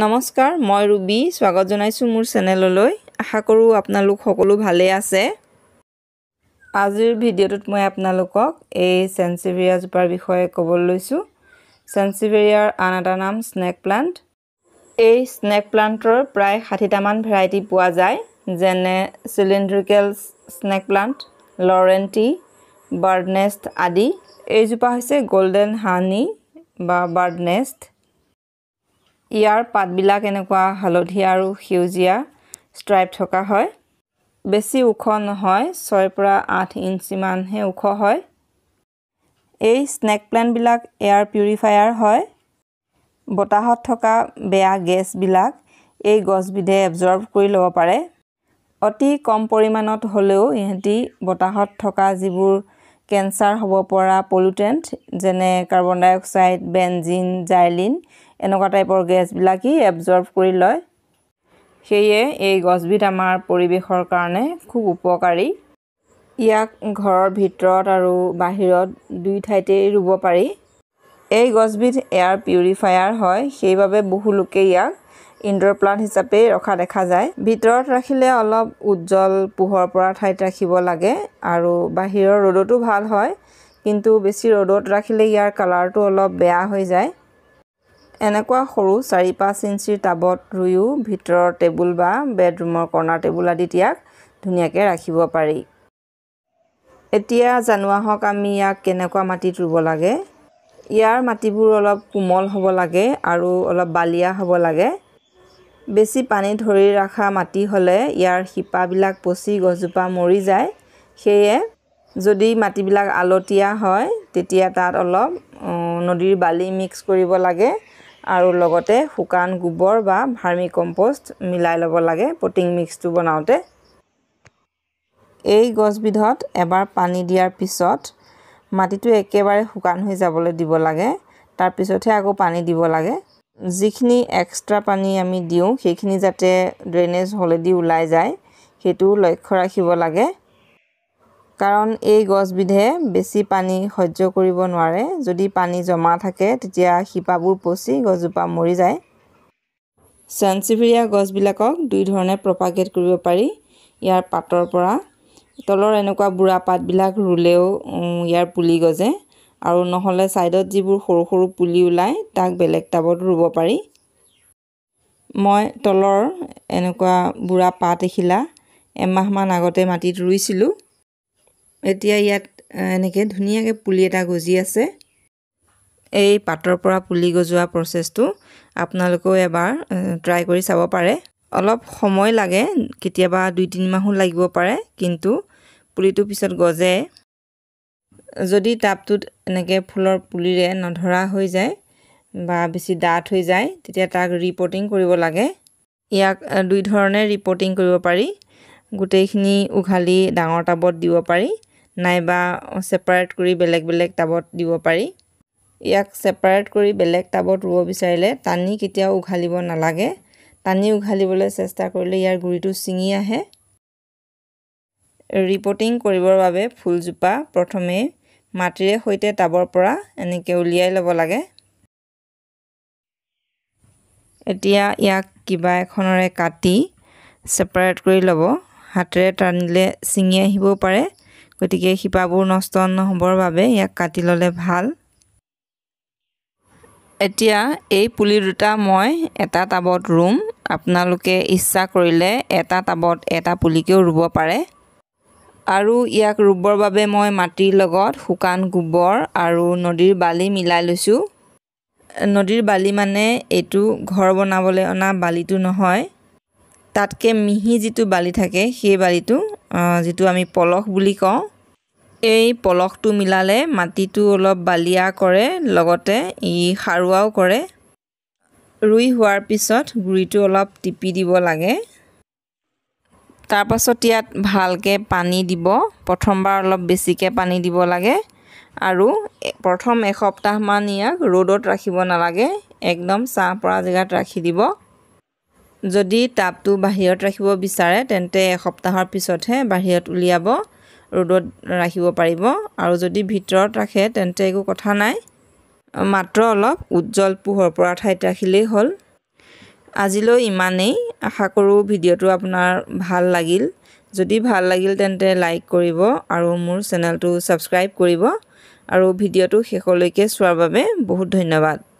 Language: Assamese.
নমস্কাৰ মই ৰুবি স্বাগত জনাইছোঁ মোৰ চেনেললৈ আশা কৰোঁ আপোনালোক সকলো ভালেই আছে আজিৰ ভিডিঅ'টোত মই আপোনালোকক এই চেঞ্চিভেৰিয়াজোপাৰ বিষয়ে ক'বলৈ লৈছোঁ চেঞ্চিভেৰিয়াৰ আন এটা নাম স্নেক প্লাণ্ট এই স্নেক প্লাণ্টৰ প্ৰায় ষাঠিটামান ভেৰাইটি পোৱা যায় যেনে cylindrical snake plant laurentii bird's nest আদি এইজোপা হৈছে গ'ল্ডেন হানি বা বাৰ্ডনেষ্ট ইয়াৰ পাতবিলাক এনেকুৱা হালধীয়া আৰু সেউজীয়া ষ্ট্ৰাইপ থকা হয় বেছি ওখ নহয় ছয়ৰ পৰা আঠ ইঞ্চিমানহে ওখ হয় এই স্নেক প্লেণ্টবিলাক এয়াৰ পিউৰিফায়াৰ হয় বতাহত থকা বেয়া গেছবিলাক এই গছবিধে এবজৰ্ব কৰি ল'ব পাৰে অতি কম পৰিমাণত হ'লেও ইহঁতি বতাহত থকা যিবোৰ কেঞ্চাৰ হ'ব পৰা পলুটেণ্ট যেনে carbon dioxide benzene xylene এনেকুৱা টাইপৰ গেছবিলাকেই এবজৰ্ব কৰি লয় সেয়ে এই গছবিধ আমাৰ পৰিৱেশৰ কাৰণে খুব উপকাৰী ইয়াক ঘৰৰ ভিতৰত আৰু বাহিৰত দুই ঠাইতেই ৰুব পাৰি এই গছবিধ এয়াৰ পিউৰিফায়াৰ হয় সেইবাবে বহু লোকে ইয়াক ইনড'ৰ প্লাণ্ট হিচাপেই ৰখা দেখা যায় ভিতৰত ৰাখিলে অলপ উজ্জ্বল পোহৰ পৰা ঠাইত ৰাখিব লাগে আৰু বাহিৰৰ ৰ'দতো ভাল হয় কিন্তু বেছি ৰ'দত ৰাখিলে ইয়াৰ কালাৰটো অলপ বেয়া হৈ যায় এনেকুৱা সৰু চাৰি পাঁচ ইঞ্চিৰ টাবত ৰুইও ভিতৰৰ টেবুল বা বেডৰুমৰ কৰ্ণাৰ টেবুল আদিত ইয়াক ধুনীয়াকৈ ৰাখিব পাৰি এতিয়া জানো আহক আমি ইয়াক কেনেকুৱা মাটিত ৰুব লাগে ইয়াৰ মাটিবোৰ অলপ কোমল হ'ব লাগে আৰু অলপ বালিয়া হ'ব লাগে বেছি পানী ধৰি ৰখা মাটি হ'লে ইয়াৰ শিপাবিলাক পচি গছজোপা মৰি যায় সেয়ে যদি মাটিবিলাক আলতীয়া হয় তেতিয়া তাত অলপ নদীৰ বালি মিক্স কৰিব লাগে আৰু লগতে শুকান গোবৰ বা ভাৰ্মি কম্প'ষ্ট মিলাই ল'ব লাগে পটিং মিক্সটো বনাওঁতে এই গছবিধত এবাৰ পানী দিয়াৰ পিছত মাটিটো একেবাৰে শুকান হৈ যাবলৈ দিব লাগে তাৰপিছতহে আকৌ পানী দিব লাগে যিখিনি এক্সট্ৰা পানী আমি দিওঁ সেইখিনি যাতে ড্ৰেইনেজ হ'লেদি ওলাই যায় সেইটোও লক্ষ্য ৰাখিব লাগে কাৰণ এই গছবিধে বেছি পানী সহ্য কৰিব নোৱাৰে যদি পানী জমা থাকে তেতিয়া শিপাবোৰ পচি গছজোপা মৰি যায় চেঞ্চিভেৰিয়া গছবিলাকক দুই ধৰণে প্ৰপাগেট কৰিব পাৰি ইয়াৰ পাতৰ পৰা তলৰ এনেকুৱা বুঢ়া পাতবিলাক ৰুলেও ইয়াৰ পুলি গজে আৰু নহ'লে ছাইডত যিবোৰ সৰু সৰু পুলি ওলায় তাক বেলেগ টাবত ৰুব পাৰি মই তলৰ এনেকুৱা বুঢ়া পাত এখিলা এমাহমান আগতে মাটিত ৰুইছিলোঁ এতিয়া ইয়াত এনেকৈ ধুনীয়াকৈ পুলি এটা গজি আছে এই পাতৰ পৰা পুলি গজোৱা প্ৰচেছটো আপোনালোকেও এবাৰ ট্ৰাই কৰি চাব পাৰে অলপ সময় লাগে কেতিয়াবা দুই তিনিমাহো লাগিব পাৰে কিন্তু পুলিটো পিছত গজে যদি টাবটোত এনেকৈ ফুলৰ পুলিৰে নধৰা হৈ যায় বা বেছি ডাঠ হৈ যায় তেতিয়া তাক ৰিপৰ্টিং কৰিব লাগে ইয়াক দুই ধৰণে ৰিপৰ্টিং কৰিব পাৰি গোটেইখিনি উঘালি ডাঙৰ টাবত দিব পাৰি নাইবা চেপাৰেট কৰি বেলেগ বেলেগ টাবত দিব পাৰি ইয়াক ছেপাৰেট কৰি বেলেগ টাবত ৰুব বিচাৰিলে টানি কেতিয়াও উঘালিব নালাগে টানি উঘালিবলৈ চেষ্টা কৰিলে ইয়াৰ গুৰিটো ছিঙি আহে ৰিপৰ্টিং কৰিবৰ বাবে ফুলজোপা প্ৰথমে মাটিৰে সৈতে টাবৰ পৰা এনেকৈ উলিয়াই ল'ব লাগে এতিয়া ইয়াক কিবা এখনেৰে কাটি ছেপাৰেট কৰি ল'ব হাতেৰে টানিলে ছিঙি আহিবও পাৰে গতিকে শিপাবোৰ নষ্ট নহ'বৰ বাবে ইয়াক কাটি ল'লে ভাল এতিয়া এই পুলি দুটা মই এটা টাবত ৰুম আপোনালোকে ইচ্ছা কৰিলে এটা টাবত এটা পুলিকেও ৰুব পাৰে আৰু ইয়াক ৰুবৰ বাবে মই মাটিৰ লগত শুকান গোবৰ আৰু নদীৰ বালি মিলাই লৈছোঁ নদীৰ বালি মানে এইটো ঘৰ বনাবলৈ অনা বালিটো নহয় তাতকৈ মিহি যিটো বালি থাকে সেই বালিটো যিটো আমি পলস বুলি কওঁ এই পলসটো মিলালে মাটিটো অলপ বালিয়া কৰে লগতে ই সাৰুৱাও কৰে ৰুই হোৱাৰ পিছত গুৰিটো অলপ টিপি দিব লাগে তাৰপাছত ইয়াত ভালকৈ পানী দিব প্ৰথমবাৰ অলপ বেছিকৈ পানী দিব লাগে আৰু প্ৰথম এসপ্তাহমান ইয়াক ৰ'দত ৰাখিব নালাগে একদম ছাঁ পৰা জেগাত ৰাখি দিব যদি টাবটো বাহিৰত ৰাখিব বিচাৰে তেন্তে এসপ্তাহৰ পিছতহে বাহিৰত উলিয়াব ৰ'দত ৰাখিব পাৰিব আৰু যদি ভিতৰত ৰাখে তেন্তে একো কথা নাই মাত্ৰ অলপ উজ্জ্বল পোহৰ পৰা ঠাইত ৰাখিলেই হ'ল আজিলৈ ইমানেই আশা কৰোঁ ভিডিঅ'টো আপোনাৰ ভাল লাগিল যদি ভাল লাগিল তেন্তে লাইক কৰিব আৰু মোৰ চেনেলটো ছাবস্ক্ৰাইব কৰিব আৰু ভিডিঅ'টো শেষলৈকে চোৱাৰ বাবে বহুত ধন্যবাদ